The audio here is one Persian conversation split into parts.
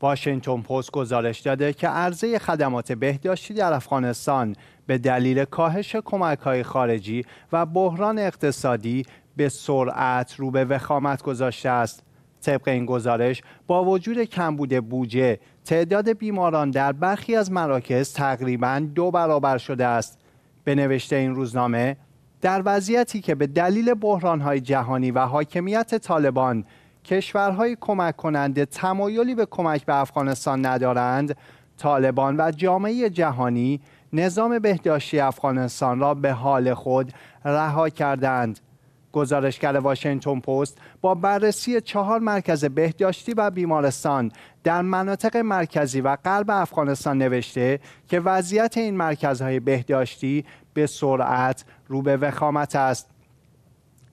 واشنگتن پست گزارش داده که عرضه خدمات بهداشتی در افغانستان به دلیل کاهش کمک خارجی و بحران اقتصادی به سرعت رو به وخامت گذاشته است. طبق این گزارش با وجود کمبود بودجه تعداد بیماران در برخی از مراکز تقریبا دو برابر شده است. به نوشته این روزنامه در وضعیتی که به دلیل بحرانهای جهانی و حاکمیت طالبان کشورهای کمک کننده تمایلی به کمک به افغانستان ندارند طالبان و جامعه جهانی نظام بهداشتی افغانستان را به حال خود رها کردند گزارشگر واشنگتن پست با بررسی چهار مرکز بهداشتی و بیمارستان در مناطق مرکزی و غرب افغانستان نوشته که وضعیت این مرکزهای بهداشتی به سرعت رو به وخامت است.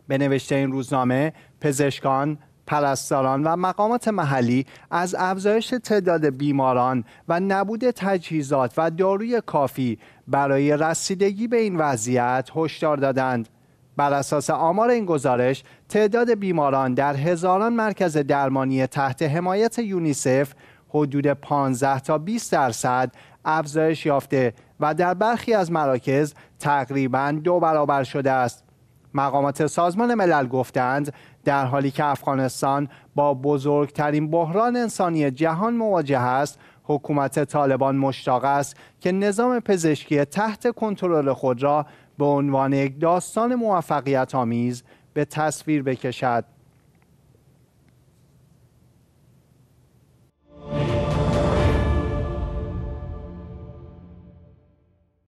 به نوشته این روزنامه پزشکان، پرستاران و مقامات محلی از افزایش تعداد بیماران و نبود تجهیزات و داروی کافی برای رسیدگی به این وضعیت هشدار دادند. بر اساس آمار این گزارش تعداد بیماران در هزاران مرکز درمانی تحت حمایت یونیسف حدود 15 تا 20 درصد افزایش یافته و در برخی از مراکز تقریبا دو برابر شده است مقامات سازمان ملل گفتند در حالی که افغانستان با بزرگترین بحران انسانی جهان مواجه است حکومت طالبان مشتاق است که نظام پزشکی تحت کنترل خود را به عنوان یک داستان موفقیت آمیز به تصویر بکشد